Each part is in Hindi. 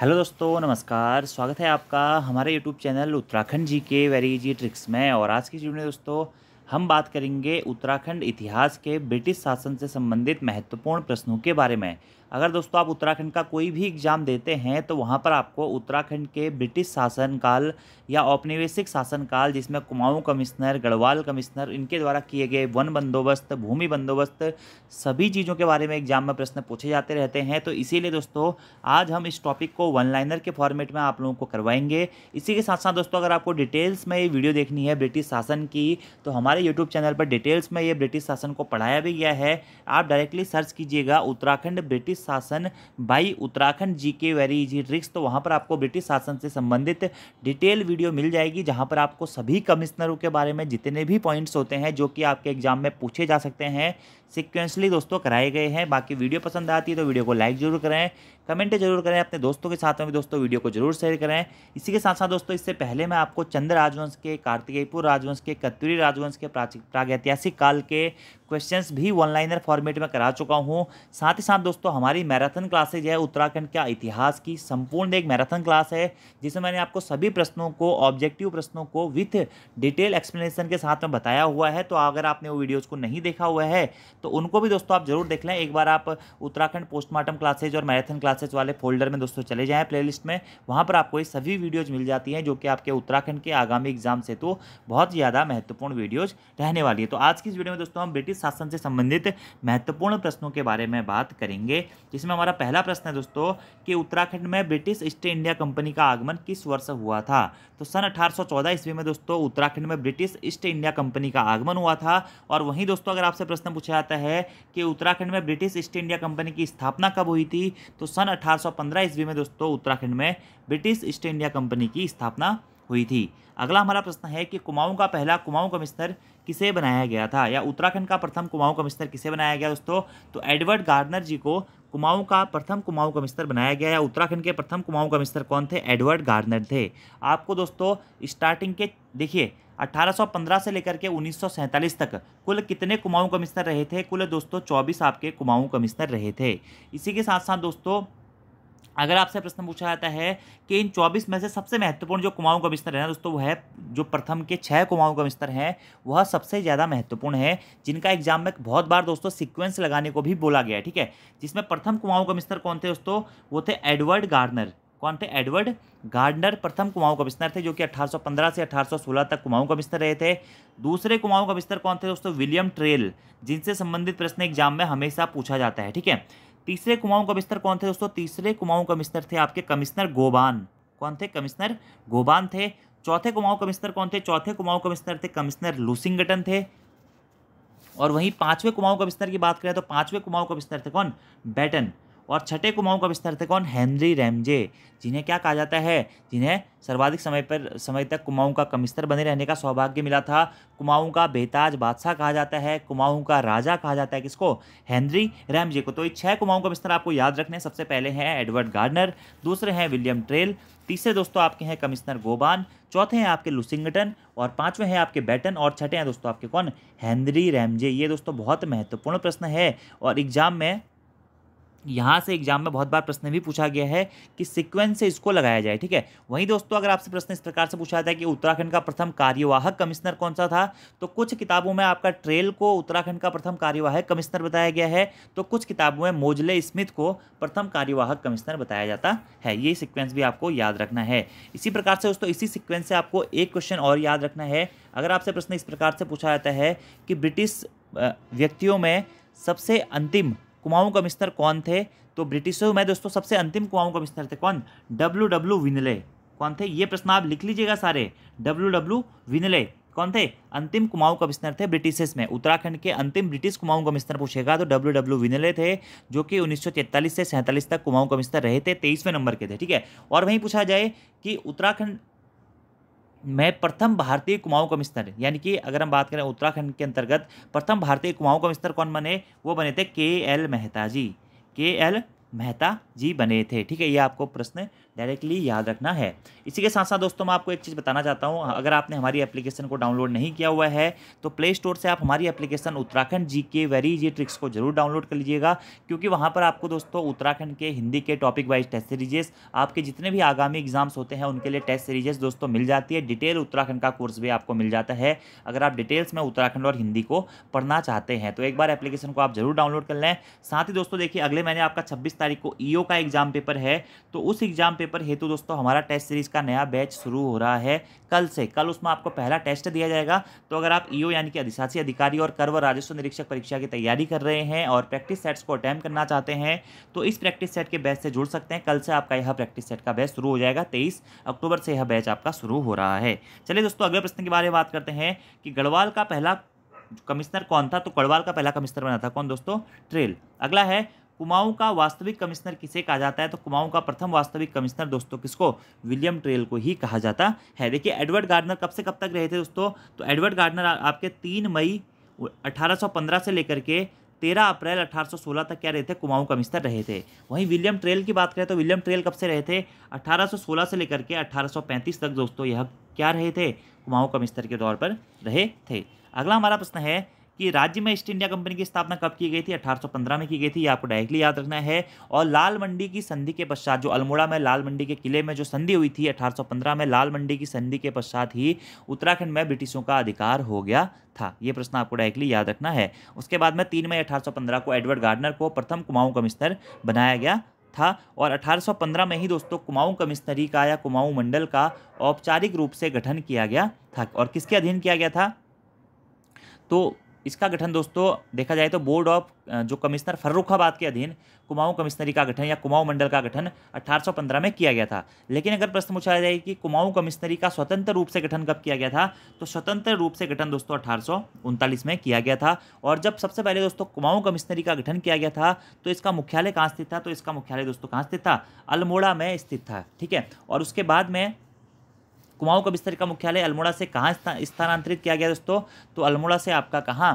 हेलो दोस्तों नमस्कार स्वागत है आपका हमारे YouTube channel Uttarakhand G K very easy tricks में और आज की वीडियो में दोस्तों हम बात करेंगे उत्तराखंड इतिहास के ब्रिटिश शासन से संबंधित महत्वपूर्ण प्रश्नों के बारे में अगर दोस्तों आप उत्तराखंड का कोई भी एग्ज़ाम देते हैं तो वहाँ पर आपको उत्तराखंड के ब्रिटिश शासनकाल या औपनिवेशिक शासनकाल जिसमें कुमाऊं कमिश्नर गढ़वाल कमिश्नर इनके द्वारा किए गए वन बंदोबस्त भूमि बंदोबस्त सभी चीज़ों के बारे में एग्जाम में प्रश्न पूछे जाते रहते हैं तो इसीलिए दोस्तों आज हम इस टॉपिक को वन लाइनर के फॉर्मेट में आप लोगों को करवाएंगे इसी के साथ साथ दोस्तों अगर आपको डिटेल्स में ये वीडियो देखनी है ब्रिटिश शासन की तो हमारे यूट्यूब चैनल पर डिटेल्स में ये ब्रिटिश शासन को पढ़ाया भी गया है आप डायरेक्टली सर्च कीजिएगा उत्तराखंड ब्रिटिश शासन by Uttarakhand G K very easy tricks तो वहाँ पर आपको ब्रिटिश शासन से संबंधित डिटेल वीडियो मिल जाएगी जहाँ पर आपको सभी कमिश्नरों के बारे में जितने भी पॉइंट्स होते हैं जो कि आपके एग्जाम में पूछे जा सकते हैं सिक्वेंसली दोस्तों कराए गए हैं बाकी वीडियो पसंद आती है तो वीडियो को लाइक जरूर करें कमेंट जरूर करें अपने दोस्तों के साथ में भी दोस्तों वीडियो को जरूर शेयर करें इसी के साथ साथ दोस्तों इससे पहले मैं आपको चंद्र राजवंश के कार्तिकेयपुर राजवंश के कत्यूरी राजवंश के प्राचीन प्रागैतिहासिक काल के क्वेश्चंस भी ऑनलाइनर फॉर्मेट में करा चुका हूँ साथ ही साथ दोस्तों हमारी मैराथन क्लासेज है उत्तराखंड का इतिहास की संपूर्ण एक मैराथन क्लास है जिसमें मैंने आपको सभी प्रश्नों को ऑब्जेक्टिव प्रश्नों को विथ डिटेल एक्सप्लेनेशन के साथ में बताया हुआ है तो अगर आपने वो वीडियोज़ को नहीं देखा हुआ है तो उनको भी दोस्तों आप जरूर देख लें एक बार आप उत्तराखंड पोस्टमार्टम क्लासेज और मैराथन क्लासेज वाले फोल्डर में दोस्तों चले जाएँ प्ले में वहाँ पर आपको ये सभी वीडियोज़ मिल जाती हैं जो कि आपके उत्तराखंड के आगामी एग्जाम से तो बहुत ज़्यादा महत्वपूर्ण वीडियोज़ रहने वाली है तो आज की इस वीडियो में दोस्तों हम ब्रिटिश शासन से संबंधित महत्वपूर्ण प्रश्नों के बारे में बात करेंगे जिसमें हमारा पहला प्रश्न है दोस्तों कि उत्तराखंड में ब्रिटिश ईस्ट इंडिया कंपनी का आगमन किस वर्ष हुआ था तो सन अठारह ईस्वी में दोस्तों उत्तराखंड में ब्रिटिश ईस्ट इंडिया कंपनी का आगमन हुआ था और वहीं दोस्तों अगर आपसे प्रश्न पूछा जाता है कि उत्तराखंड में ब्रिटिश ईस्ट इंडिया कंपनी की स्थापना कब हुई थी तो सन अठारह ईस्वी में दोस्तों उत्तराखंड में ब्रिटिश ईस्ट इंडिया कंपनी की स्थापना हुई थी अगला हमारा प्रश्न है कि कुमाऊं का पहला कुमाऊं कमिश्नर किसे बनाया गया था या उत्तराखंड का प्रथम कुमाऊं कमिश्नर किसे बनाया गया दोस्तों तो एडवर्ड गार्डनर जी को कुमाऊं का प्रथम कुमाऊं कमिश्नर बनाया गया या उत्तराखंड के प्रथम कुमाऊं कमिश्नर कौन थे एडवर्ड गार्डनर थे आपको दोस्तों स्टार्टिंग के देखिए 1815 से लेकर के 1947 तक कुल कितने कुमाऊं कमिश्नर रहे थे कुल दोस्तों 24 आपके कुमाऊं कमिश्नर रहे थे इसी के साथ साथ दोस्तों अगर आपसे प्रश्न पूछा जाता है कि इन 24 में से सबसे महत्वपूर्ण जो कुमाऊं कमिश्नर है ना दोस्तों वह जो प्रथम के छह कुमाऊं कमिश्नर हैं वह सबसे ज़्यादा महत्वपूर्ण है जिनका एग्जाम में बहुत बार दोस्तों सीक्वेंस लगाने को भी बोला गया ठीक है जिसमें प्रथम कुमाऊं कमिश्नर कौन थे दोस्तों वो थे एडवर्ड गार्डनर कौन थे एडवर्ड गार्डनर प्रथम कुमाऊं कमिश्नर थे जो कि 1815 से 1816 तक कुमाऊं कमिश्नर रहे थे दूसरे कुमाऊं कमिश्नर कौन थे दोस्तों विलियम ट्रेल जिनसे संबंधित प्रश्न एग्जाम में हमेशा पूछा जाता है ठीक है तीसरे कुमाऊं कमिश्नर कौन थे दोस्तों तीसरे कुमाऊं कमिश्नर थे आपके कमिश्नर गोबान कौन थे कमिश्नर गोबान थे चौथे कुमाऊं कमिश्नर कौन थे चौथे कुमाऊं कमिश्नर थे कमिश्नर लूसिंगटन थे और वहीं पांचवें कुमाऊं कमिश्नर की बात करें तो पांचवें कुमाऊं कमिश्नर थे कौन बैटन और छठे कुमाऊं का विस्तार थे कौन हेनरी रैमजे जिन्हें क्या कहा जाता है जिन्हें सर्वाधिक समय पर समय तक कुमाऊं का कमिश्नर बने रहने का सौभाग्य मिला था कुमाऊं का बेताज बादशाह कहा जाता है कुमाऊं का राजा कहा जाता है किसको हेनरी रैमजे को तो ये छह कुमाऊं का विस्तार आपको याद रखने सबसे पहले हैं एडवर्ड गार्डनर दूसरे हैं विलियम ट्रेल तीसरे दोस्तों आपके हैं कमिश्नर गोबान चौथे हैं आपके लुसिंगटन और पांचवें हैं आपके बैटन और छठे हैं दोस्तों आपके कौन हेनरी रैमजे ये दोस्तों बहुत महत्वपूर्ण प्रश्न है और एग्जाम में यहाँ से एग्जाम में बहुत बार प्रश्न भी पूछा गया है कि सीक्वेंस से इसको लगाया जाए ठीक है वहीं दोस्तों अगर आपसे प्रश्न इस प्रकार से पूछा जाता है कि उत्तराखंड का प्रथम कार्यवाहक कमिश्नर कौन सा था तो कुछ किताबों में आपका ट्रेल को उत्तराखंड का प्रथम कार्यवाहक कमिश्नर बताया गया है तो कुछ किताबों में मोजले स्मिथ को प्रथम कार्यवाहक कमिश्नर बताया जाता है ये सिक्वेंस भी आपको याद रखना है इसी प्रकार से दोस्तों इसी सिक्वेंस से आपको एक क्वेश्चन और याद रखना है अगर आपसे प्रश्न इस प्रकार से पूछा जाता है कि ब्रिटिश व्यक्तियों में सबसे अंतिम कुमाऊं मिस्तर कौन थे तो ब्रिटिशों में दोस्तों सबसे अंतिम कुमाऊं मिस्तर थे कौन डब्ल्यू डब्ल्यू विनले कौन थे ये प्रश्न आप लिख लीजिएगा सारे डब्ल्यू डब्ल्यू विनले कौन थे अंतिम कुमाऊं मिस्तर थे ब्रिटिशेस में उत्तराखंड के अंतिम ब्रिटिश कुमाऊं का मिस्तर पूछेगा तो डब्ल्यू डब्ल्यू विनले थे जो कि उन्नीस से सैंतालीस तक कुमाऊं मिस्तर रहे थे तेईसवें नंबर के थे ठीक है और वहीं पूछा जाए कि उत्तराखंड मैं प्रथम भारतीय कुमाऊं कमिश्नर यानी कि अगर हम बात करें उत्तराखंड के अंतर्गत प्रथम भारतीय कुमाऊं कमिश्नर कौन बने वो बने थे के एल मेहता जी के एल मेहता जी बने थे ठीक है ये आपको प्रश्न डायरेक्टली याद रखना है इसी के साथ साथ दोस्तों मैं आपको एक चीज़ बताना चाहता हूँ अगर आपने हमारी एप्लीकेशन को डाउनलोड नहीं किया हुआ है तो प्ले स्टोर से आप हमारी application Uttarakhand G K very easy tricks को जरूर डाउनलोड कर लीजिएगा क्योंकि वहाँ पर आपको दोस्तों उत्तराखंड के हिंदी के टॉपिक वाइज टेस्ट सीरीजेस आपके जितने भी आगामी एग्जाम्स होते हैं उनके लिए टेस्ट सीरीजेस दोस्तों मिल जाती है डिटेल उत्तराखंड का कोर्स भी आपको मिल जाता है अगर आप डिटेल्स में उत्तराखंड और हिंदी को पढ़ना चाहते हैं तो एक बार एप्लीकेशन को आप जरूर डाउनलोड कर लें साथ ही दोस्तों देखिए अगले महीने आपका छब्बीस तारीख को ईओ e का एग्ज़ाम पेपर है तो उस एग्ज़ाम पेपर हेतु दोस्तों हमारा टेस्ट सीरीज़ का नया बैच शुरू हो रहा है कल से कल उसमें आपको पहला टेस्ट दिया जाएगा तो अगर आप ईओ e यानी कि अधिशासी अधिकारी और कर्व राजस्व निरीक्षक परीक्षा की तैयारी कर रहे हैं और प्रैक्टिस सेट्स को अटैम्प करना चाहते हैं तो इस प्रैक्टिस सेट के बैच से जुड़ सकते हैं कल से आपका यह प्रैक्टिस सेट का बैच शुरू हो जाएगा तेईस अक्टूबर से यह बैच आपका शुरू हो रहा है चलिए दोस्तों अगले प्रश्न के बारे में बात करते हैं कि गढ़वाल का पहला कमिश्नर कौन था तो गढ़वाल का पहला कमिश्नर बना था कौन दोस्तों ट्रेल अगला है कुमाऊं का वास्तविक कमिश्नर किसे कहा जाता है तो कुमाऊं का प्रथम वास्तविक कमिश्नर दोस्तों किसको विलियम ट्रेल को ही कहा जाता है देखिए एडवर्ड गार्डनर कब से कब तक रहे थे दोस्तों तो एडवर्ड गार्डनर आपके तीन मई 1815 से लेकर के तेरह अप्रैल 1816 तक क्या रहे थे कुमाऊं कमिश्नर रहे थे वहीं विलियम ट्रेल की बात करें तो विलियम ट्रेल कब से रहे थे 1816 से लेकर के 1835 तक दोस्तों यह क्या रहे थे कुमाऊं कमिश्नर के तौर पर रहे थे अगला हमारा प्रश्न है कि राज्य में ईस्ट इंडिया कंपनी की स्थापना कब की गई थी 1815 में की गई थी ये आपको डायरेक्टली याद रखना है और लाल मंडी की संधि के पश्चात जो अल्मोड़ा में लाल मंडी के किले में जो संधि हुई थी 1815 में लाल मंडी की संधि के पश्चात ही उत्तराखंड में ब्रिटिशों का अधिकार हो गया था ये प्रश्न आपको डायरेक्टली याद रखना है उसके बाद में तीन मई अठारह को एडवर्ड गार्डनर को प्रथम कुमाऊं कमिश्नर बनाया गया था और 1815 में ही दोस्तों कुमाऊं कमिश्नरी का या कुमाऊं मंडल का औपचारिक रूप से गठन किया गया था और किसके अधीन किया गया था तो इसका गठन दोस्तों देखा जाए तो बोर्ड ऑफ जो कमिश्नर फर्रुखाबाद के अधीन कुमाऊं कमिश्नरी का गठन या कुमाऊं मंडल का गठन 1815 में किया गया था लेकिन अगर प्रश्न पूछा जाए कि कुमाऊं कमिश्नरी का स्वतंत्र रूप से गठन कब किया गया था तो स्वतंत्र रूप से गठन दोस्तों अठारह में किया गया था और जब सबसे पहले दोस्तों कुमाऊं कमिश्नरी का गठन किया गया था तो इसका मुख्यालय कहाँ स्थित था तो इसका मुख्यालय दोस्तों कहाँ स्थित था अल्मोड़ा में स्थित था ठीक है और उसके बाद में कुमाऊं का बिस्तर का मुख्यालय अल्मोड़ा से कहाँ स्थानांतरित किया गया दोस्तों तो अल्मोड़ा से आपका कहाँ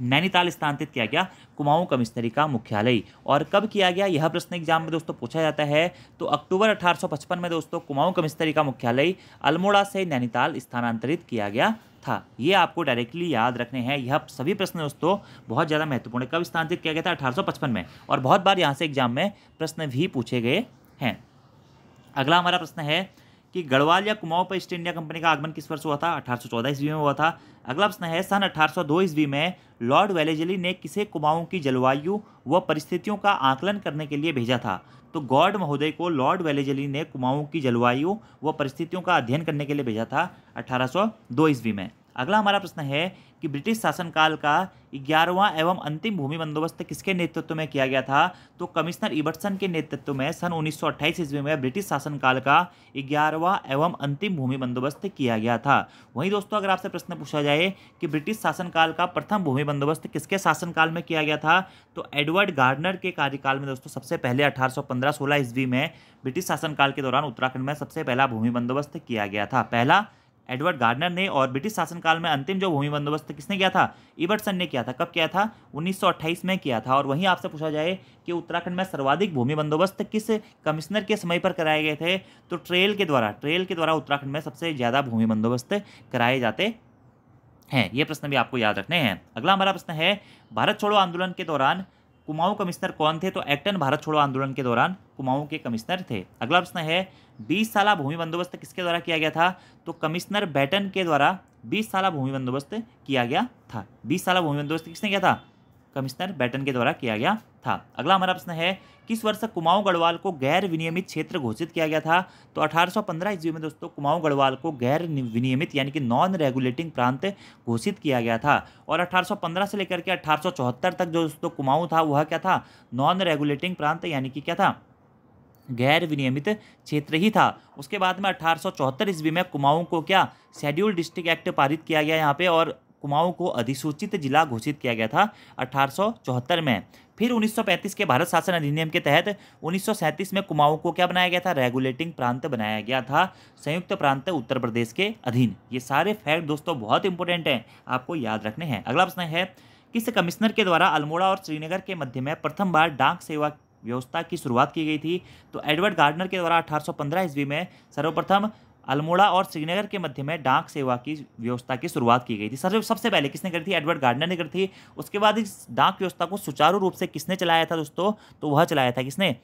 नैनीताल स्थानांतरित किया गया कुमाऊं कमिश्नरी का मुख्यालय और कब किया गया यह प्रश्न एग्जाम में दोस्तों पूछा जाता है तो अक्टूबर 1855 में दोस्तों कुमाऊं कमिश्नरी का मुख्यालय अल्मोड़ा से नैनीताल स्थानांतरित किया गया था ये आपको डायरेक्टली याद रखने हैं यह सभी प्रश्न दोस्तों बहुत ज़्यादा महत्वपूर्ण है कब स्थानांतरित किया गया था अठारह में और बहुत बार यहाँ से एग्जाम में प्रश्न भी पूछे गए हैं अगला हमारा प्रश्न है कि गढ़वाल या कुमाऊं पर ईस्ट इंडिया कंपनी का आगमन किस वर्ष हुआ था 1814 ईस्वी में हुआ था अगला प्रश्न है सन 1802 ईस्वी में लॉर्ड वेलेजली ने किसे कुमाऊं की जलवायु व परिस्थितियों का आकलन करने के लिए भेजा था तो गॉड महोदय को लॉर्ड वेलेजली ने कुमाऊं की जलवायु व परिस्थितियों का अध्ययन करने के लिए भेजा था अठारह ईस्वी में अगला हमारा प्रश्न है कि ब्रिटिश शासनकाल का ग्यारहवां एवं अंतिम भूमि बंदोबस्त किसके नेतृत्व में किया गया था तो कमिश्नर इबर्टसन के नेतृत्व में सन 1928 ईस्वी में ब्रिटिश शासनकाल का ग्यारहवां एवं अंतिम भूमि बंदोबस्त किया गया था वहीं दोस्तों अगर आपसे प्रश्न पूछा जाए कि ब्रिटिश शासनकाल का प्रथम भूमि बंदोबस्त किसके शासनकाल में किया गया था तो एडवर्ड गार्डनर के कार्यकाल में दोस्तों सबसे पहले अठारह सौ ईस्वी में ब्रिटिश शासनकाल के दौरान उत्तराखंड में सबसे पहला भूमि बंदोबस्त किया गया था पहला एडवर्ड गार्डनर ने और ब्रिटिश शासनकाल में अंतिम जो भूमि बंदोबस्त किसने किया था इबर्टसन ने किया था कब किया था 1928 में किया था और वहीं आपसे पूछा जाए कि उत्तराखंड में सर्वाधिक भूमि बंदोबस्त किस कमिश्नर के समय पर कराए गए थे तो ट्रेल के द्वारा ट्रेल के द्वारा उत्तराखंड में सबसे ज़्यादा भूमि बंदोबस्त कराए जाते हैं ये प्रश्न भी आपको याद रखने हैं अगला हमारा प्रश्न है भारत छोड़ो आंदोलन के दौरान कुमाऊं कमिश्नर कौन थे तो एक्टन भारत छोड़ो आंदोलन के दौरान कुमाऊं के कमिश्नर थे अगला प्रश्न है बीस साल भूमि बंदोबस्त किसके द्वारा किया गया था तो कमिश्नर बैटन के द्वारा बीस साल भूमि बंदोबस्त किया गया था बीस साल भूमि बंदोबस्त किसने किया था कमिश्नर बैटन के द्वारा किया गया था अगला हमारा प्रश्न है किस वर्ष कुमाऊं गढ़वाल को गैर विनियमित क्षेत्र घोषित किया गया था तो 1815 ईस्वी में दोस्तों कुमाऊं गढ़वाल को गैर विनियमित यानी कि नॉन रेगुलेटिंग प्रांत घोषित किया गया था और 1815 से लेकर के 1874 तक जो दोस्तों कुमाऊं था वह क्या था नॉन रेगुलेटिंग प्रांत यानी कि क्या था गैर विनियमित क्षेत्र ही था उसके बाद में अठारह ईस्वी में कुमाऊं को क्या शेड्यूल डिस्ट्रिक्ट एक्ट पारित किया गया यहाँ पे और कुमाऊं को अधिसूचित जिला घोषित किया गया था अठारह में फिर 1935 के भारत शासन अधिनियम के तहत 1937 में कुमाऊं को क्या बनाया गया था रेगुलेटिंग प्रांत बनाया गया था संयुक्त प्रांत उत्तर प्रदेश के अधीन ये सारे फैक्ट दोस्तों बहुत इंपॉर्टेंट हैं आपको याद रखने हैं अगला प्रश्न है किस कमिश्नर के द्वारा अल्मोड़ा और श्रीनगर के मध्य में प्रथम बार डाक सेवा व्यवस्था की शुरुआत की गई थी तो एडवर्ड गार्डनर के द्वारा 1815 ईस्वी में सर्वप्रथम अल्मोड़ा और श्रीनगर के मध्य में डाक सेवा की व्यवस्था की शुरुआत की गई थी सर सबसे पहले किसने करी थी एडवर्ड गार्डनर ने करी थी उसके बाद इस डाक व्यवस्था को सुचारू रूप से किसने चलाया था दोस्तों तो वह चलाया था किसने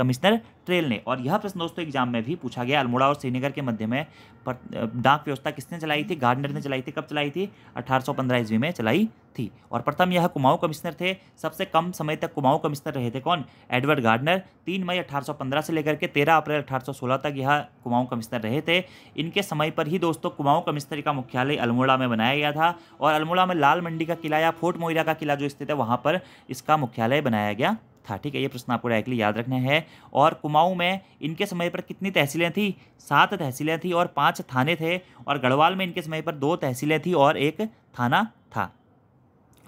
कमिश्नर ट्रेल ने और यह प्रश्न दोस्तों एग्जाम में भी पूछा गया अल्मोड़ा और श्रीनगर के मध्य में डाक व्यवस्था किसने चलाई थी गार्डनर ने चलाई थी कब चलाई थी अठारह सौ ईस्वी में चलाई थी और प्रथम यह कुमाऊं कमिश्नर थे सबसे कम समय तक कुमाऊं कमिश्नर रहे थे कौन एडवर्ड गार्डनर तीन मई 1815 से लेकर के 13 अप्रैल 1816 तक यह कुमाऊं कमिश्नर रहे थे इनके समय पर ही दोस्तों कुमाऊं कमिश्नर का मुख्यालय अल्मोड़ा में बनाया गया था और अल्मोड़ा में लाल मंडी का किला या फोर्ट मोइरा का किला जो स्थित है वहाँ पर इसका मुख्यालय बनाया गया था ठीक है ये प्रश्न आपको डायरेक्टली याद रखना है और कुमाऊं में इनके समय पर कितनी तहसीलें थी सात तहसीलें थी और पांच थाने थे और गढ़वाल में इनके समय पर दो तहसीलें थी और एक थाना था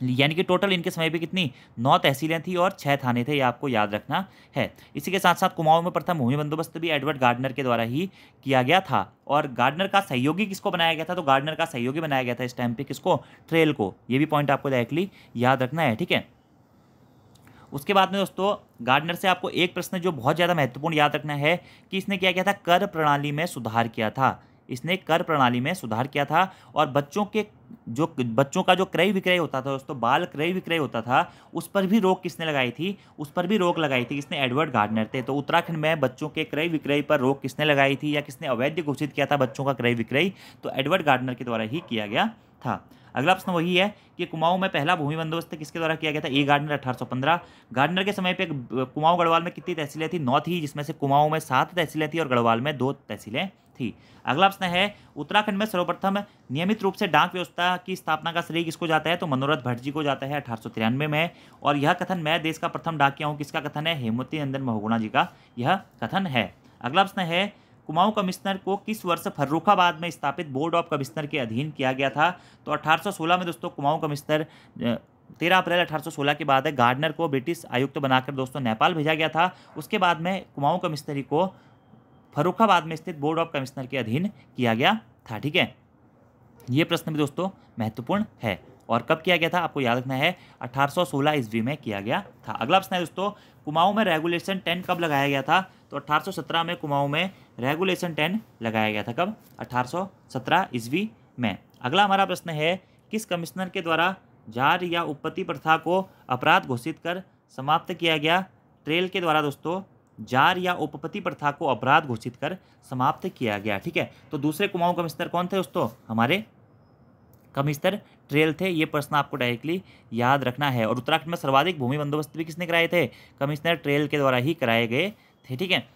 यानी कि टोटल इनके समय पे कितनी नौ तहसीलें थी और छः थाने थे ये आपको याद रखना है इसी के साथ साथ कुमाऊं में प्रथम भूमि बंदोबस्त भी एडवर्ड गार्डनर के द्वारा ही किया गया था और गार्डनर का सहयोगी किसको बनाया गया था तो गार्डनर का सहयोगी बनाया गया था इस टाइम पे किसको ट्रेल को ये भी पॉइंट आपको डायरेक्टली याद रखना है ठीक है उसके बाद में दोस्तों गार्डनर से आपको एक प्रश्न जो बहुत ज़्यादा महत्वपूर्ण याद रखना है कि इसने क्या किया था कर प्रणाली में सुधार किया था इसने कर प्रणाली में सुधार किया था और बच्चों के जो बच्चों का जो क्रय विक्रय होता था दोस्तों बाल क्रय विक्रय होता था उस पर भी रोक किसने लगाई थी उस पर भी रोक लगाई थी किसने एडवर्ड गार्डनर थे तो उत्तराखंड में बच्चों के क्रय विक्रय पर रोक किसने लगाई थी या किसने अवैध घोषित किया था बच्चों का क्रय विक्रय तो एडवर्ड गार्डनर के द्वारा ही किया गया था अगला प्रश्न वही है कि कुमाऊं में पहला भूमि बंदोबस्त किसके द्वारा किया गया था ए गार्डनर 1815 गार्डनर के समय पे कुमाऊं गढ़वाल में कितनी तहसीलें थी नौ थी जिसमें से कुमाऊं में सात तहसीलें थी और गढ़वाल में दो तहसीलें थी अगला प्रश्न है उत्तराखंड में सर्वप्रथम नियमित रूप से डाक व्यवस्था की स्थापना का श्रेय किसको जाता है तो मनोरथ भट्ट जी को जाता है अठारह में और यह कथन मैं देश का प्रथम डाकिया हूँ किसका कथन है हेमवती नंदन महोगुणा जी का यह कथन है अगला प्रश्न है कुमाऊं कमिश्नर को किस वर्ष फर्रुखाबाद में स्थापित बोर्ड ऑफ कमिश्नर के अधीन किया गया था तो 1816 में दोस्तों कुमाऊं कमिश्नर तेरह अप्रैल 1816 के बाद गार्डनर को ब्रिटिश आयुक्त बनाकर दोस्तों नेपाल भेजा गया था उसके बाद में कुमाऊं कमिश्नरी को फर्रुखाबाद में स्थित बोर्ड ऑफ कमिश्नर के अधीन किया गया था ठीक है ये प्रश्न भी दोस्तों महत्वपूर्ण है और कब किया गया था आपको याद रखना है 1816 ईस्वी में किया गया था अगला प्रश्न है दोस्तों कुमाऊं में रेगुलेशन 10 कब लगाया गया था तो 1817 में कुमाऊं में रेगुलेशन टेन लगाया गया था कब 1817 ईस्वी में अगला हमारा प्रश्न है किस कमिश्नर के द्वारा जार या उपपत्ति प्रथा को अपराध घोषित कर समाप्त किया गया ट्रेल के द्वारा दोस्तों जार या उपपति प्रथा को अपराध घोषित कर समाप्त किया गया ठीक है तो दूसरे कुमाऊं कमिश्नर कौन थे दोस्तों हमारे कमिश्नर ट्रेल थे ये प्रश्न आपको डायरेक्टली याद रखना है और उत्तराखंड में सर्वाधिक भूमि बंदोबस्त भी किसने कराए थे कमिश्नर ट्रेल के द्वारा ही कराए गए थे ठीक है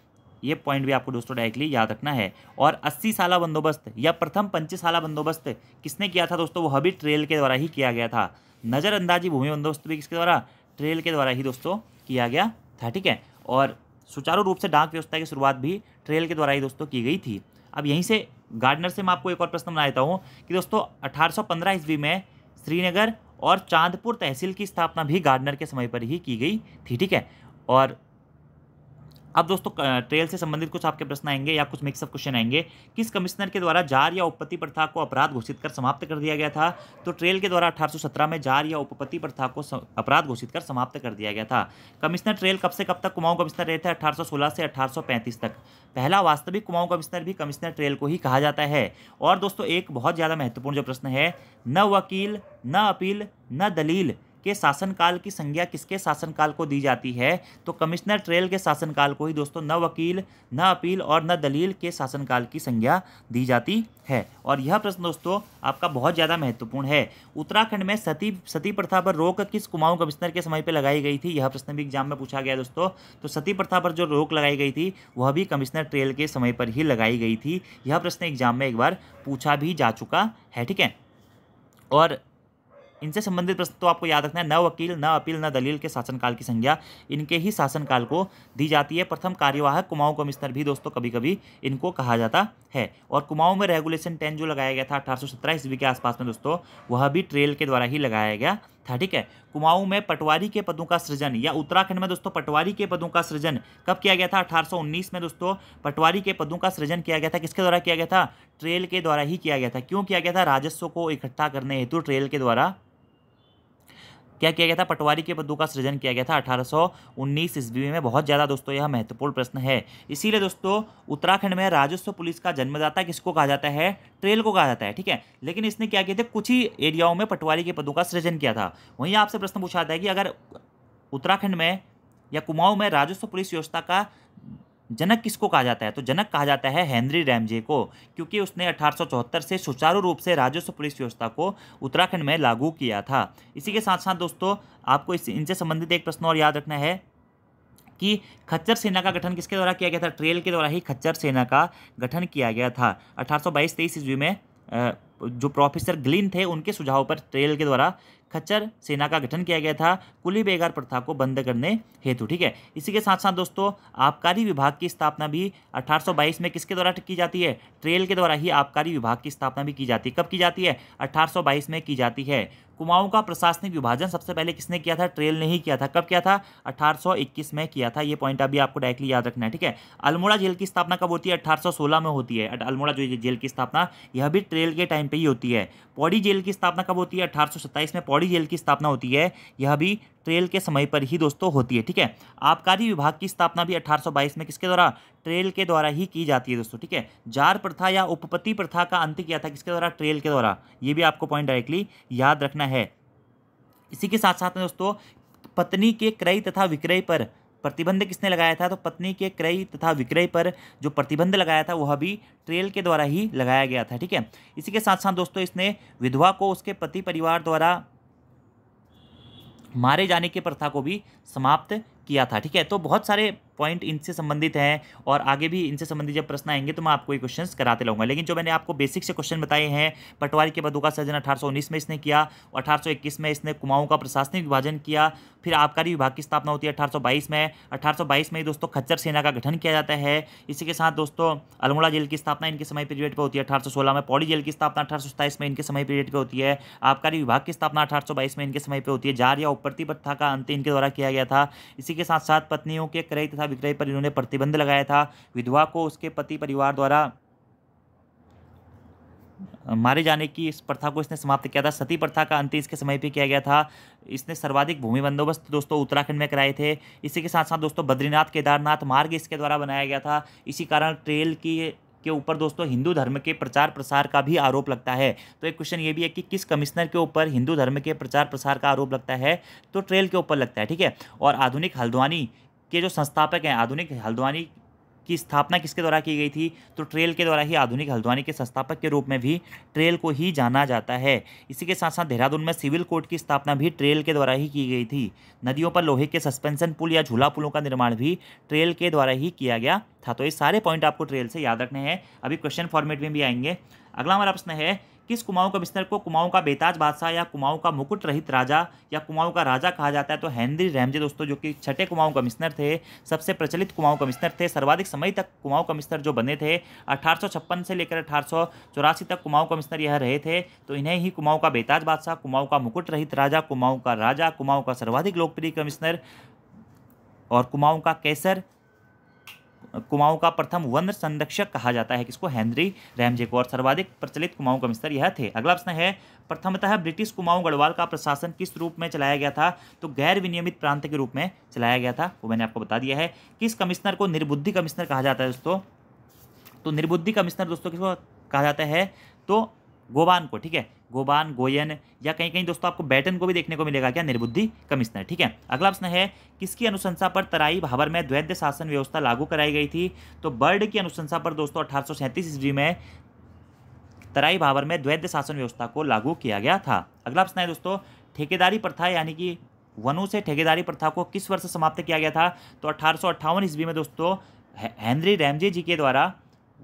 ये पॉइंट भी आपको दोस्तों डायरेक्टली याद रखना है और 80 साल बंदोबस्त या प्रथम पंचीस साल बंदोबस्त किसने किया था दोस्तों वो हबी ट्रेल के द्वारा ही किया गया था नज़रअंदाजी भूमि बंदोबस्त भी किसके द्वारा ट्रेल के द्वारा ही दोस्तों किया गया था ठीक है और सुचारू रूप से डाक व्यवस्था की शुरुआत भी ट्रेल के द्वारा ही दोस्तों की गई थी अब यहीं से गार्डनर से मैं आपको एक और प्रश्न बना देता हूँ कि दोस्तों अठारह ईस्वी में श्रीनगर और चांदपुर तहसील की स्थापना भी गार्डनर के समय पर ही की गई थी ठीक है और अब दोस्तों ट्रेल से संबंधित कुछ आपके प्रश्न आएंगे या कुछ मिक्सअप क्वेश्चन आएंगे किस कमिश्नर के द्वारा जार या उपपत्ति प्रथा को अपराध घोषित कर समाप्त कर दिया गया था तो ट्रेल के द्वारा अठारह में जार या उपपत्ति प्रथा को अपराध घोषित कर समाप्त कर दिया गया था कमिश्नर ट्रेल कब से कब तक कुमाऊं कमिश्नर रहे थे अठारह से अठारह तक पहला वास्तविक कुमाऊं कमिश्नर भी कमिश्नर ट्रेल को ही कहा जाता है और दोस्तों एक बहुत ज़्यादा महत्वपूर्ण जो प्रश्न है न वकील न अपील न दलील के शासनकाल की संज्ञा किसके शासनकाल को दी जाती है तो कमिश्नर ट्रेल के शासनकाल को ही दोस्तों न वकील न अपील और न दलील के शासनकाल की संज्ञा दी जाती है और यह प्रश्न दोस्तों आपका बहुत ज़्यादा महत्वपूर्ण है उत्तराखंड में सती सती प्रथा पर रोक किस कुमाऊं कमिश्नर के समय पर लगाई गई थी यह प्रश्न भी एग्जाम में पूछा गया दोस्तों तो सती प्रथा पर जो रोक लगाई गई थी वह भी कमिश्नर ट्रेल के समय पर ही लगाई गई थी यह प्रश्न एग्जाम में एक बार पूछा भी जा चुका है ठीक है और इनसे संबंधित प्रश्न तो आपको याद रखना है न वकील न अपील न दलील के शासनकाल की संज्ञा इनके ही शासनकाल को दी जाती है प्रथम कार्यवाहक कुमाऊं कमिश्नर भी दोस्तों कभी कभी इनको कहा जाता है और कुमाऊं में रेगुलेशन टेन जो लगाया गया था अठारह ईस्वी के आसपास में दोस्तों वह भी ट्रेल के द्वारा ही लगाया गया था ठीक है कुमाऊं में पटवारी के पदों का सृजन या उत्तराखंड में दोस्तों पटवारी के पदों का सृजन कब किया गया था अठारह में दोस्तों पटवारी के पदों का सृजन किया गया था किसके द्वारा किया गया था ट्रेल के द्वारा ही किया गया था क्यों किया गया था राजस्व को इकट्ठा करने हेतु ट्रेल के द्वारा क्या किया गया था पटवारी के पदों का सृजन किया गया था अठारह सौ ईस्वी में बहुत ज़्यादा दोस्तों यह महत्वपूर्ण प्रश्न है इसीलिए दोस्तों उत्तराखंड में राजस्व पुलिस का जन्मदाता किसको कहा जाता है ट्रेल को कहा जाता है ठीक है लेकिन इसने क्या किया था कुछ ही एरियाओं में पटवारी के पदों का सृजन किया था वहीं आपसे प्रश्न पूछा जाता है कि अगर उत्तराखंड में या कुमाऊं में राजस्व पुलिस व्यवस्था का जनक किसको कहा जाता है तो जनक कहा जाता है हेनरी रैमजे को क्योंकि उसने अठारह से सुचारू रूप से राजस्व पुलिस व्यवस्था को उत्तराखंड में लागू किया था इसी के साथ साथ दोस्तों आपको इस इनसे संबंधित एक प्रश्न और याद रखना है कि खच्चर सेना का गठन किसके द्वारा किया गया था ट्रेल के द्वारा ही खच्चर सेना का गठन किया गया था अठारह सौ ईस्वी में जो प्रोफेसर ग्लिन थे उनके सुझाव पर ट्रेल के द्वारा खच्चर सेना का गठन किया गया था कुली बेगार प्रथा को बंद करने हेतु ठीक है इसी के साथ साथ दोस्तों आबकारी विभाग की स्थापना भी 1822 में किसके द्वारा की जाती है ट्रेल के द्वारा ही आबकारी विभाग की स्थापना भी की जाती है कब की जाती है 1822 में की जाती है कुमाऊं का प्रशासनिक विभाजन सबसे पहले किसने किया था ट्रेल ने ही किया था कब किया था 1821 में किया था ये पॉइंट अभी आपको डायरेक्टली याद रखना है ठीक है अल्मोड़ा जेल की स्थापना कब होती है 1816 में होती है अल्मोड़ा जो जेल की स्थापना यह भी ट्रेल के टाइम पर ही होती है पौड़ी जेल की स्थापना कब होती है अठारह में पौड़ी जेल की स्थापना होती है यह भी ट्रेल के समय पर ही दोस्तों होती है ठीक है आबकारी विभाग की स्थापना भी अठारह में किसके द्वारा ट्रेल के द्वारा ही की जाती है दोस्तों ठीक है जार प्रथा या उपपति प्रथा का अंत किया था किसके द्वारा ट्रेल के द्वारा ये भी आपको पॉइंट डायरेक्टली याद रखना है इसी के साथ साथ में दोस्तों पत्नी के क्रय तथा विक्रय पर प्रतिबंध किसने लगाया था तो पत्नी के क्रय तथा विक्रय पर जो प्रतिबंध लगाया था वह भी ट्रेल के द्वारा ही लगाया गया था ठीक है इसी के साथ साथ दोस्तों इसने विधवा को उसके पति परिवार द्वारा मारे जाने की प्रथा को भी समाप्त किया था ठीक है तो बहुत सारे पॉइंट इनसे संबंधित हैं और आगे भी इनसे संबंधित जब प्रश्न आएंगे तो मैं आपको ये क्वेश्चन कराते रहूँगा लेकिन जो मैंने आपको बेसिक से क्वेश्चन बताए हैं पटवारी के बदू का सृजन अठारह में इसने किया और अठारह में इसने कुमाऊँ का प्रशासनिक विभाजन किया फिर आबकारी विभाग की स्थापना होती है अठारह में अठारह में दोस्तों खच्चर सेना का गठन किया जाता है इसी के साथ दोस्तों अल्मोड़ा जेल की स्थापना इनके समय पीरियड पर होती है अठारह में पौड़ी जेल की स्थापना अठारह में इनके समय पीरियड पर होती है आबकारी विभाग की स्थापना अठारह में इनके समय पर होती है जार या उपरती प्रथा का अंत इनके द्वारा किया गया था इसी के साथ साथ पत्नियों के क्रय तथा विक्रय पर इन्होंने प्रतिबंध लगाया था विधवा को उसके पति परिवार द्वारा मारे जाने की इस प्रथा को इसने समाप्त किया था सती प्रथा का अंत इसके समय पे किया गया था इसने सर्वाधिक भूमि बंदोबस्त दोस्तों उत्तराखंड में कराए थे इसी के साथ साथ दोस्तों बद्रीनाथ केदारनाथ मार्ग इसके द्वारा बनाया गया था इसी कारण ट्रेल की के ऊपर दोस्तों हिंदू धर्म के प्रचार प्रसार का भी आरोप लगता है तो एक क्वेश्चन ये भी है कि किस कमिश्नर के ऊपर हिंदू धर्म के प्रचार प्रसार का आरोप लगता है तो ट्रेल के ऊपर लगता है ठीक है और आधुनिक हल्द्वानी के जो संस्थापक हैं आधुनिक हल्द्वानी की स्थापना किसके द्वारा की गई थी तो ट्रेल के द्वारा ही आधुनिक हल्द्वानी के संस्थापक के रूप में भी ट्रेल को ही जाना जाता है इसी के साथ साथ देहरादून में सिविल कोर्ट की स्थापना भी ट्रेल के द्वारा ही की गई थी नदियों पर लोहे के सस्पेंशन पुल या झूला पुलों का निर्माण भी ट्रेल के द्वारा ही किया गया था तो ये सारे पॉइंट आपको ट्रेल से याद रखने हैं अभी क्वेश्चन फॉर्मेट में भी आएंगे अगला हमारा प्रश्न है किस कुमाऊं का बिस्तर को कुमाऊं का बेताज बादशाह या कुमाऊं का मुकुट रहित राजा या कुमाऊं का राजा कहा जाता है तो हेनरी रैमजे दोस्तों जो कि छठे कुमाऊं कमिश्नर थे सबसे प्रचलित कुमाऊं कमिश्नर थे सर्वाधिक समय तक कुमाऊं कमिश्नर जो बने थे अठारह से लेकर अठारह तक कुमाऊं कमिश्नर यह रहे थे तो इन्हें ही कुमाऊं का बेताज बादशाह कुमाऊं का मुकुट रहित राजा कुमाऊं का राजा कुमाऊं का सर्वाधिक लोकप्रिय कमिश्नर और कुमाऊं का कैसर कुमाऊं का प्रथम वन संरक्षक कहा जाता है किसको हेनरी रैमजे को और सर्वाधिक प्रचलित कुमाऊं का मिस्तर यह थे अगला प्रश्न है प्रथमतः ब्रिटिश कुमाऊं गढ़वाल का प्रशासन किस रूप में चलाया गया था तो गैर विनियमित प्रांत के रूप में चलाया गया था वो मैंने आपको बता दिया है किस कमिश्नर को निर्बुद्धि कमिश्नर कहा जाता है दोस्तों तो निर्बुद्धि कमिश्नर दोस्तों किसको कहा जाता है तो गोबान को ठीक है गोबान गोयन या कहीं कहीं दोस्तों आपको बैटन को भी देखने को मिलेगा क्या निर्बुद्धि कमिश्नर ठीक है अगला प्रश्न है किसकी अनुशंसा पर तराई भावर में द्वैध शासन व्यवस्था लागू कराई गई थी तो बर्ड की अनुशंसा पर दोस्तों अठारह ईस्वी में तराई भावर में द्वैध शासन व्यवस्था को लागू किया गया था अगला प्रश्न है दोस्तों ठेकेदारी प्रथा यानी कि वनों से ठेकेदारी प्रथा को किस वर्ष समाप्त किया गया था तो अठारह ईस्वी में दोस्तों हेनरी रैमजे जी के द्वारा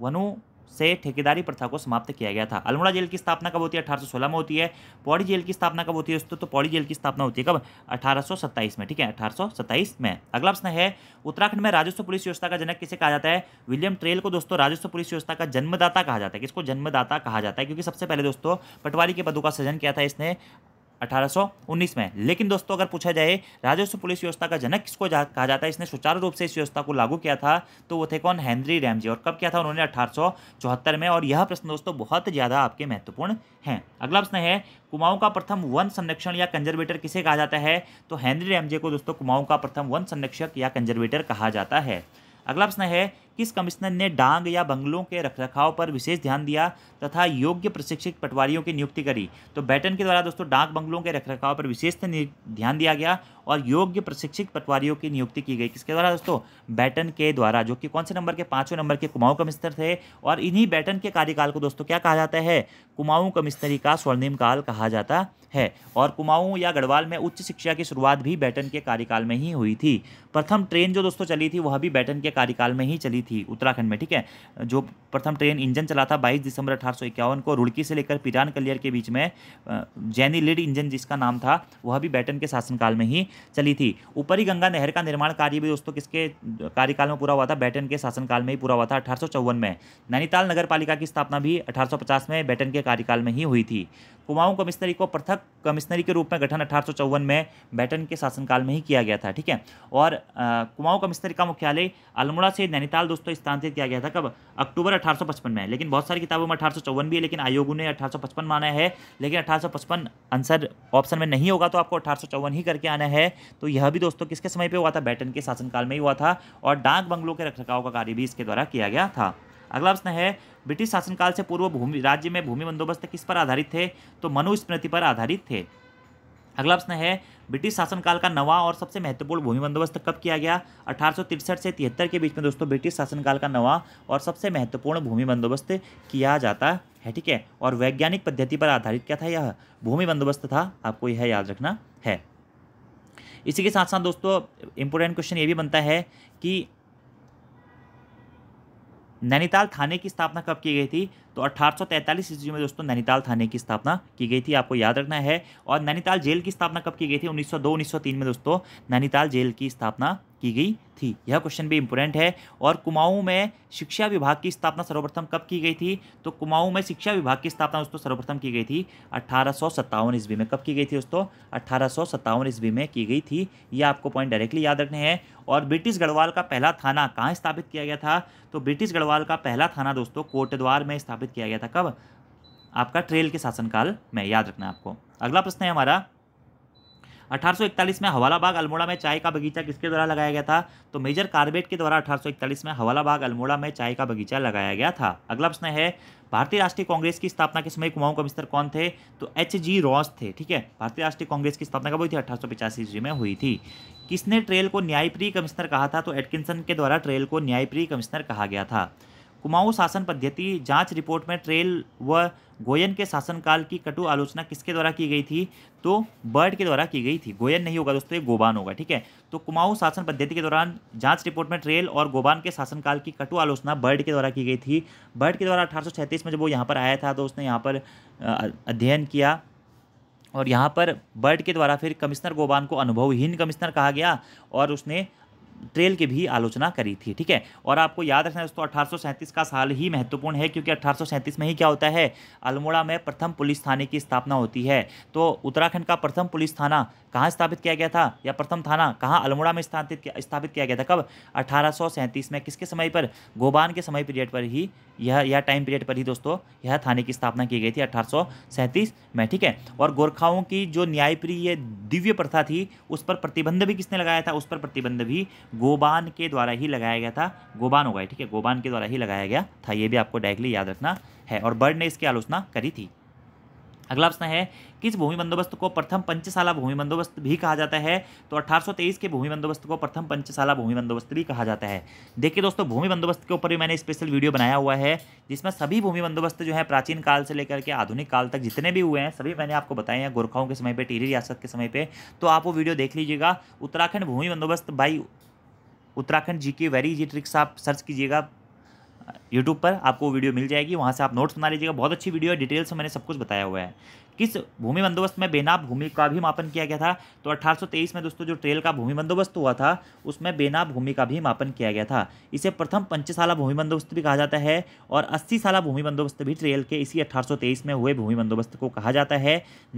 वनों से ठेकेदारी प्रथा को समाप्त किया गया था अल्मोड़ा जेल की स्थापना कब होती है अठारह में होती है पौड़ी जेल की स्थापना कब होती है दोस्तों तो पौड़ी जेल की स्थापना होती है कब अठारह में ठीक है अठारह में अगला प्रश्न है उत्तराखंड में राजस्व पुलिस व्यवस्था का जनक किसे कहा जाता है विलियम ट्रेल को दोस्तों राजस्व पुलिस व्यवस्था का जन्मदाता कहा जाता है किसको जन्मदाता कहा जाता है क्योंकि सबसे पहले दोस्तों पटवारी के पदों का सृजन किया था इसने 1819 में लेकिन दोस्तों अगर पूछा जाए राजस्व पुलिस व्यवस्था का जनक किसको जा, कहा जाता है इसने सुचारू रूप से इस व्यवस्था को लागू किया था तो वो थे कौन हेनरी रैमजी और कब किया था उन्होंने अठारह में और यह प्रश्न दोस्तों बहुत ज़्यादा आपके महत्वपूर्ण हैं अगला प्रश्न है कुमाऊं का प्रथम वन संरक्षण या कंजर्वेटर किसे कहा जाता है तो हेनरी रैमजे को दोस्तों कुमाऊं का प्रथम वन संरक्षक या कंजर्वेटर कहा जाता है अगला प्रश्न है किस कमिश्नर ने डांग या बंगलों के रखरखाव पर विशेष ध्यान दिया तथा योग्य प्रशिक्षित पटवारियों की नियुक्ति करी तो बैटन के द्वारा दोस्तों डांग बंगलों के रखरखाव पर विशेष ध्यान दिया गया और योग्य प्रशिक्षित पटवारियों की नियुक्ति की गई किसके द्वारा दोस्तों बैटन के द्वारा जो कि कौन से नंबर के पाँचों नंबर के कुमाऊं कमिश्नर थे और इन्हीं बैटन के कार्यकाल को दोस्तों क्या कहा जाता है कुमाऊं कमिश्नरी का स्वर्णिम काल कहा जाता है और कुमाऊं या गढ़वाल में उच्च शिक्षा की शुरुआत भी बैटन के कार्यकाल में ही हुई थी प्रथम ट्रेन जो दोस्तों चली थी वह भी बैटन के कार्यकाल में ही चली थी उत्तराखंड में ठीक है जो प्रथम ट्रेन इंजन चला था 22 दिसंबर अठारह को रुड़की से लेकर पिरान कलियर के बीच में जैनी लिड इंजन जिसका नाम था वह भी बैटन के शासनकाल में ही चली थी ऊपरी गंगा नहर का निर्माण कार्य भी दोस्तों किसके कार्यकाल में पूरा हुआ था बैटन के शासनकाल में ही पूरा हुआ था अठारह में नैनीताल नगर की स्थापना भी अठारह में बैटन के कार्यकाल में ही हुई थी कुमाऊं कमिश्नरी को पृथक कमिश्नरी के रूप में गठन अठारह में बैटन के शासनकाल में ही किया गया था ठीक है और कुमाऊं कमिश्नरी का मुख्यालय अल्मोड़ा से नैनीताल दोस्तों स्थानांतरित किया गया था कब अक्टूबर अठारह में लेकिन बहुत सारी किताबों में अठारह भी है लेकिन आयोग ने अठारह माना है लेकिन अठारह आंसर ऑप्शन में नहीं होगा तो आपको अठारह ही करके आना है तो यह भी दोस्तों किसके समय पर हुआ था बैटन के शासनकाल में ही हुआ था और डाक बंगलों के रखरखाव का कार्य भी इसके द्वारा किया गया था अगला प्रश्न है ब्रिटिश शासनकाल से पूर्व भूमि राज्य में भूमि बंदोबस्त किस पर आधारित थे तो मनुस्मृति पर आधारित थे अगला प्रश्न है ब्रिटिश शासनकाल का नवा और सबसे महत्वपूर्ण भूमि बंदोबस्त कब किया गया अठारह से तिहत्तर के बीच में दोस्तों ब्रिटिश शासनकाल का नवा और सबसे महत्वपूर्ण भूमि बंदोबस्त किया जाता है ठीक है और वैज्ञानिक पद्धति पर आधारित क्या था यह भूमि बंदोबस्त था आपको यह याद रखना है इसी के साथ साथ दोस्तों इंपोर्टेंट क्वेश्चन ये भी बनता है कि नैनीताल थाने की स्थापना कब की गई थी तो 1843 ईस्वी में दोस्तों नैनीताल थाने की स्थापना की गई थी आपको याद रखना है और नैनीताल जेल की स्थापना कब की गई थी 1902-1903 में दोस्तों नैनीताल जेल की स्थापना की गई थी यह क्वेश्चन भी इंपोर्टेंट है और कुमाऊं में शिक्षा विभाग की स्थापना सर्वप्रथम कब की गई थी तो कुमाऊं में शिक्षा विभाग की स्थापना दोस्तों सर्वप्रथम की गई थी अट्ठारह ईस्वी में कब की गई थी दोस्तों अट्ठारह ईस्वी में की गई थी यह आपको पॉइंट डायरेक्टली याद रखने हैं और ब्रिटिश गढ़वाल का पहला थाना कहाँ स्थापित किया गया था तो ब्रिटिश गढ़वाल का पहला थाना दोस्तों कोटद्वार में स्थापित किया गया था कब आपका ट्रेल के शासनकाल में याद रखना आपको अगला प्रश्न है हमारा 1841 में हवाला बाग अल्मोड़ा में चाय का बगीचा किसके द्वारा लगाया गया था तो मेजर कार्बेट के द्वारा 1841 में हवाला बाग अल्मोड़ा में चाय का बगीचा लगाया गया था अगला प्रश्न है भारतीय राष्ट्रीय कांग्रेस की स्थापना के समय कुमाऊं कमिश्नर कौन थे तो एच जी रॉस थे ठीक है भारतीय राष्ट्रीय कांग्रेस की स्थापना कब हुई थी अठारह ईस्वी में हुई थी किसने ट्रेल को न्यायप्रिय कमिश्नर कहा था तो एटकिंसन के द्वारा ट्रेल को न्यायप्रिय कमिश्नर कहा गया था कुमाऊं शासन पद्धति जांच रिपोर्ट में ट्रेल व गोयन के शासनकाल की कटु आलोचना किसके द्वारा की गई थी तो बर्ड के द्वारा की गई थी गोयन नहीं होगा दोस्तों ये गोबान होगा ठीक है तो कुमाऊं शासन पद्धति के दौरान जांच रिपोर्ट में ट्रेल और गोबान के शासनकाल की कटु आलोचना बर्ड के द्वारा की गई थी बर्ड के द्वारा अठारह में जब वो यहाँ पर आया था तो उसने यहाँ पर अध्ययन किया और यहाँ पर बर्ड के द्वारा फिर कमिश्नर गोबान को अनुभवहीन कमिश्नर कहा गया और उसने ट्रेल की भी आलोचना करी थी ठीक है और आपको याद रखना दोस्तों अठारह का साल ही महत्वपूर्ण है क्योंकि अठारह में ही क्या होता है अल्मोड़ा में प्रथम पुलिस थाने की स्थापना होती है तो उत्तराखंड का प्रथम पुलिस थाना कहाँ स्थापित किया गया था या प्रथम थाना कहाँ अल्मोड़ा में स्थापित स्थापित किया गया था कब अठारह में किसके समय पर गोबान के समय पीरियड पर ही यह या टाइम पीरियड पर ही दोस्तों यह थाने की स्थापना की गई थी अठारह में ठीक है और गोरखाओं की जो न्यायप्रिय दिव्य प्रथा थी उस पर प्रतिबंध भी किसने लगाया था उस पर प्रतिबंध भी गोबान के द्वारा ही लगाया गया था गोबान होगा ठीक है गोबान के द्वारा ही लगाया गया था ये भी आपको डायरेक्टली याद रखना है और बर्ड ने इसकी आलोचना करी थी अगला प्रश्न है किस भूमि बंदोबस्त को प्रथम पंचशाला भूमि बंदोबस्त भी कहा जाता है तो 1823 के भूमि बंदोबस्त को प्रथम पंचशाला भूमि बंदोबस्त भी कहा जाता है देखिए दोस्तों भूमि बंदोबस्त के ऊपर भी मैंने स्पेशल वीडियो बनाया हुआ है जिसमें सभी भूमि बंदोबस्त जो है प्राचीन काल से लेकर के आधुनिक काल तक जितने भी हुए हैं सभी मैंने आपको बताए हैं गोरखाओं के समय पर टीरी रियासत के समय पर तो आप वो वीडियो देख लीजिएगा उत्तराखंड भूमि बंदोबस्त by Uttarakhand G K very easy tricks आप सर्च कीजिएगा यूट्यूब पर आपको वीडियो मिल जाएगी वहाँ से आप नोट्स बना लीजिएगा बहुत अच्छी वीडियो है डिटेल्स में मैंने सब कुछ बताया हुआ है किस भूमि बंदोबस्त में बेनाब भूमि का भी मापन किया गया था तो 1823 में दोस्तों जो ट्रेल का भूमि बंदोबस्त हुआ था उसमें बेनाब भूमि का भी मापन किया गया था इसे प्रथम पंचशाला भूमि बंदोबस्त भी कहा जाता है और अस्सी साल भूमि बंदोबस्त भी ट्रेल के इसी 1823 में हुए भूमि बंदोबस्त को कहा जाता है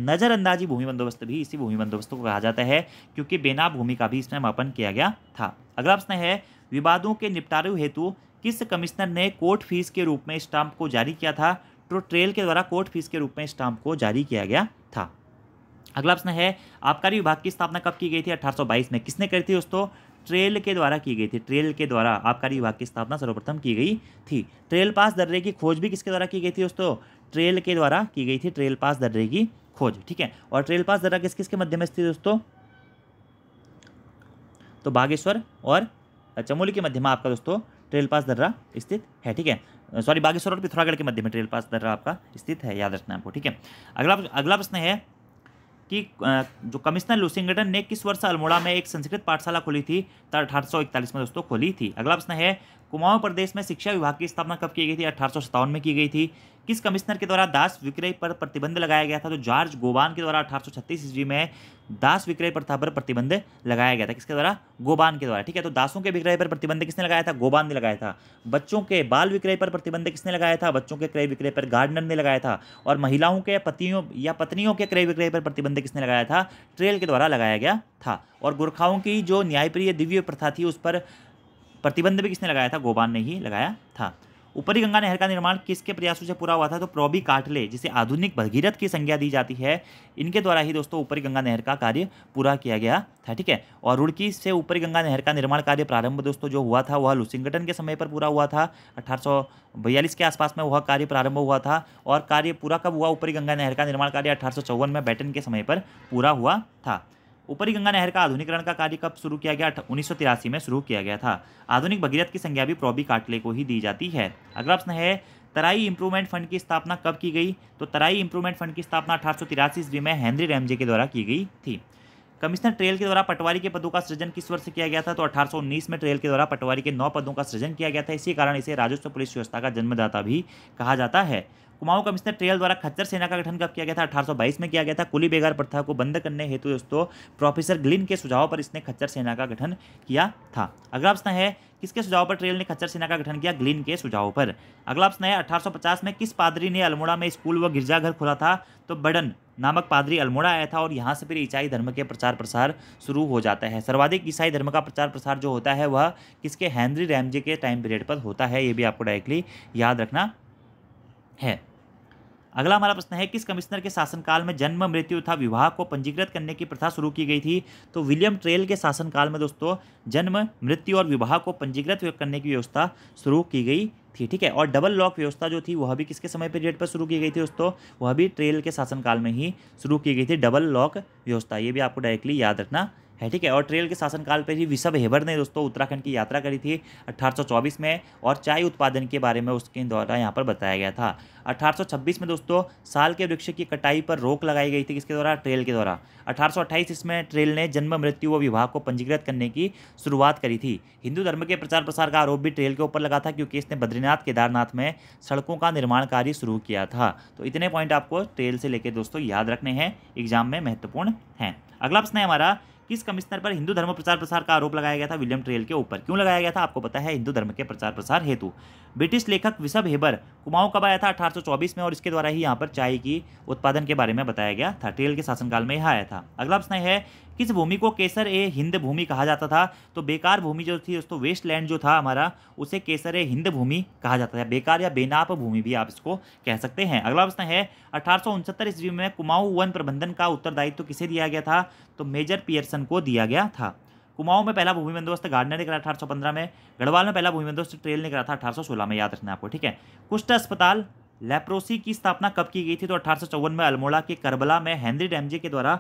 नज़रअंदाजी भूमि बंदोबस्त भी इसी भूमि बंदोबस्त को कहा जाता है क्योंकि बेनाब भूमि का भी इसमें मापन किया गया था अगला प्रश्न है विवादों के निपटारे हेतु किस कमिश्नर ने कोर्ट फीस के रूप में स्टाम्प को जारी किया था तो ट्रेल के द्वारा कोर्ट फीस के रूप में स्टाम्प को जारी किया गया था अगला प्रश्न है आबकारी विभाग की स्थापना कब की गई थी 1822 में किसने करी थी दोस्तों ट्रेल के द्वारा की गई थी ट्रेल के द्वारा आबकारी विभाग की स्थापना सर्वप्रथम की गई थी ट्रेल पास दर्रे की खोज भी किसके द्वारा की गई थी दोस्तों ट्रेल के द्वारा की गई थी ट्रेल पास दर्रे की खोज ठीक है और ट्रेल पास दर्रा किस किसके मध्य में स्थित दोस्तों तो बागेश्वर और चमोली के मध्य में आपका दोस्तों ट्रेल पास दर्रा स्थित है ठीक है सॉरी बागेश्वर और पिथौरागढ़ के मध्य में ट्रेल पास दर्रा आपका स्थित है याद रखना आपको ठीक है अगला अगला प्रश्न है कि जो कमिश्नर लुसिंगटन ने किस वर्ष अल्मोड़ा में एक संस्कृत पाठशाला खोली थी अठारह में दोस्तों खोली थी अगला प्रश्न है कुमाऊं प्रदेश में शिक्षा विभाग की स्थापना कब की गई थी अठारह में की गई थी किस कमिश्नर के द्वारा दास विक्रय पर प्रतिबंध लगाया गया था तो जॉर्ज गोबान के द्वारा अठारह ईस्वी में दास विक्रय प्रथा पर प्रतिबंध लगाया गया था किसके द्वारा गोबान के द्वारा ठीक है तो दासों के विक्रय पर प्रतिबंध किसने लगाया था गोबान ने लगाया था बच्चों के बाल विक्रय पर प्रतिबंध किसने लगाया था बच्चों के क्रय विक्रय पर गार्डनर ने लगाया था और महिलाओं के पतियों या पत्नियों के क्रय विक्रय पर प्रतिबंध किसने लगाया था ट्रेल के द्वारा लगाया गया था और गोरखाओं की जो न्यायप्रिय दिव्य प्रथा थी उस पर प्रतिबंध भी किसने लगाया था गोबान ने ही लगाया था ऊपरी गंगा नहर का निर्माण किसके प्रयासों से पूरा हुआ था तो प्रोबी काटले जिसे आधुनिक भगीरथ की संज्ञा दी जाती है इनके द्वारा ही दोस्तों ऊपरी गंगा नहर का कार्य पूरा किया गया था ठीक है और रुड़की से ऊपरी गंगा नहर का निर्माण कार्य प्रारंभ दोस्तों जो हुआ था वह लुसिंगटन के समय पर पूरा हुआ था अठारह के आसपास में वह कार्य प्रारंभ हुआ था और कार्य पूरा कब हुआ ऊपरी गंगा नहर का निर्माण कार्य अठारह में बैटन के समय पर पूरा हुआ था ऊपरी गंगा नहर का आधुनिकरण का कार्य कब शुरू किया गया उन्नीस में शुरू किया गया था आधुनिक भगीरथ की संज्ञा भी प्रॉबी काटले को ही दी जाती है अगला प्रश्न है तराई इंप्रूवमेंट फंड की स्थापना कब की गई तो तराई इंप्रूवमेंट फंड की स्थापना अठारह ईस्वी में हेनरी रैमजे के द्वारा की गई थी कमिश्नर ट्रेल के द्वारा पटवारी के पदों का सृजन किस वर्ष किया गया था तो 1819 में ट्रेल के द्वारा पटवारी के नौ पदों का सृजन किया गया था इसी कारण इसे राजस्व पुलिस व्यवस्था का जन्मदाता भी कहा जाता है कुमाऊं कमिश्नर ट्रेल द्वारा खच्चर सेना का गठन कब किया गया था अठारह में किया गया था कुली बेगार प्रथा को बंद करने हेतु दोस्तों प्रोफेसर ग्लिन के सुझाव पर इसने खच्चर सेना का गठन किया था अगला प्रश्न है किसके सुझाव पर ट्रेल ने खच्चर सेना का गठन किया ग्लिन के सुझाव पर अगला प्रश्न है 1850 में किस पादरी ने अल्मोड़ा में स्कूल व गिरजाघर खोला था तो बडन नामक पादरी अल्मोड़ा आया था और यहाँ से फिर ईसाई धर्म के प्रचार प्रसार शुरू हो जाता है सर्वाधिक ईसाई धर्म का प्रचार प्रसार जो होता है वह किसके हैंनरी रैमजे के टाइम पीरियड पर होता है ये भी आपको डायरेक्टली याद रखना है अगला हमारा प्रश्न है किस कमिश्नर के शासनकाल में जन्म मृत्यु तथा विवाह को पंजीकृत करने की प्रथा शुरू की गई थी तो विलियम ट्रेल के शासनकाल में दोस्तों जन्म मृत्यु और विवाह को पंजीकृत करने की व्यवस्था शुरू की गई थी ठीक है और डबल लॉक व्यवस्था जो थी वह भी किसके समय पीरियड पर शुरू की गई थी दोस्तों वह भी ट्रेल के शासनकाल में ही शुरू की गई थी डबल लॉक व्यवस्था ये भी आपको डायरेक्टली याद रखना है ठीक है और ट्रेल के शासनकाल पर ही विषभ हेबर ने दोस्तों उत्तराखंड की यात्रा करी थी 1824 में और चाय उत्पादन के बारे में उसके द्वारा यहाँ पर बताया गया था 1826 में दोस्तों साल के वृक्ष की कटाई पर रोक लगाई गई थी किसके द्वारा ट्रेल के द्वारा 1828 इसमें ट्रेल ने जन्म मृत्यु व विवाह को पंजीकृत करने की शुरुआत करी थी हिंदू धर्म के प्रचार प्रसार का आरोप भी ट्रेल के ऊपर लगा था क्योंकि इसने बद्रीनाथ केदारनाथ में सड़कों का निर्माण कार्य शुरू किया था तो इतने पॉइंट आपको ट्रेल से लेकर दोस्तों याद रखने हैं एग्जाम में महत्वपूर्ण हैं अगला प्रश्न है हमारा किस कमिश्नर पर हिंदू धर्म प्रचार प्रसार का आरोप लगाया गया था विलियम ट्रेल के ऊपर क्यों लगाया गया था आपको पता है हिंदू धर्म के प्रचार प्रसार हेतु ब्रिटिश लेखक विशभ हेबर कुमाऊं कब आया था 1824 में और इसके द्वारा ही यहाँ पर चाय की उत्पादन के बारे में बताया गया था ट्रेल के शासनकाल में यह आया था अगला प्रश्न है किस भूमि को केसर ए हिंद भूमि कहा जाता था तो बेकार भूमि जो थी दोस्तों वेस्टलैंड जो था हमारा उसे केसर ए हिंद भूमि कहा जाता था बेकार या बेनाप भूमि भी आप इसको कह सकते हैं अगला प्रश्न है अठारह ईस्वी में कुमाऊ वन प्रबंधन का उत्तरदायित्व तो किसे दिया गया था तो मेजर पियर्सन को दिया गया था कुमाऊं में पहला भूमि बंदोबस्त गार्डनर ने करा 1815 में गढ़वाल में पहला भूमि बंदोबस्त ट्रेल ने करा था अठारह में याद रखना आपको ठीक है कुष्ट अस्पताल लेप्रोसी की स्थापना कब की गई थी तो अठारह में अल्मोड़ा के करबला में हेनरी डैमजे के द्वारा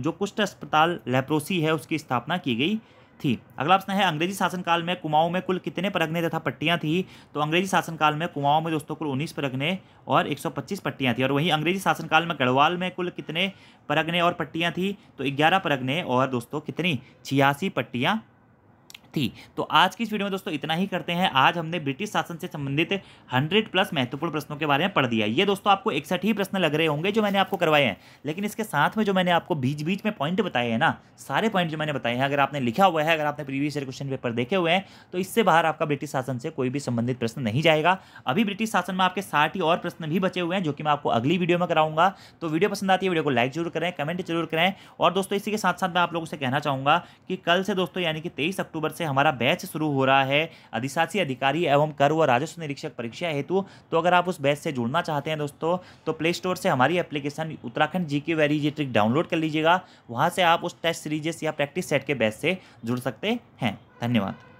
जो कुष्ट अस्पताल लेप्रोसी है उसकी स्थापना की गई थी अगला प्रश्न है अंग्रेजी शासनकाल में कुमाऊं में कुल कितने परगने तथा पट्टियां थी तो अंग्रेजी शासनकाल में कुमाऊं में दोस्तों कुल 19 परगने और 125 पट्टियां थी और वहीं अंग्रेजी शासनकाल में गढ़वाल में कुल कितने परगने और पट्टियां थी तो 11 परगने और दोस्तों कितनी छियासी पट्टियां थी तो आज की इस वीडियो में दोस्तों इतना ही करते हैं आज हमने ब्रिटिश शासन से संबंधित हंड्रेड प्लस महत्वपूर्ण प्रश्नों के बारे में पढ़ दिया ये दोस्तों आपको इकसठ ही प्रश्न लग रहे होंगे जो मैंने आपको करवाए हैं लेकिन इसके साथ में जो मैंने आपको बीच बीच में पॉइंट बताए हैं ना सारे पॉइंट जो मैंने बताए हैं अगर आपने लिखा हुआ है अगर आपने प्रीवियस ईयर क्वेश्चन पेपर देखे हुए हैं तो इससे बाहर आपका ब्रिटिश शासन से कोई भी संबंधित प्रश्न नहीं जाएगा अभी ब्रिटिश शासन में आपके साठ ही और प्रश्न भी बचे हुए हैं जो कि मैं आपको अगली वीडियो में कराऊंगा तो वीडियो पसंद आती है वीडियो को लाइक जरूर करें कमेंट जरूर करें और दोस्तों इसी के साथ साथ मैं आप लोगों से कहना चाहूँगा कि कल से दोस्तों यानी कि तेईस अक्टूबर से से हमारा बैच शुरू हो रहा है अधिशासी अधिकारी एवं कर व राजस्व निरीक्षक परीक्षा हेतु तो अगर आप उस बैच से जुड़ना चाहते हैं दोस्तों तो प्ले स्टोर से हमारी एप्लीकेशन उत्तराखंड जी के डाउनलोड कर लीजिएगा वहाँ से आप उस टेस्ट सीरीजेस या प्रैक्टिस सेट के बैच से जुड़ सकते हैं धन्यवाद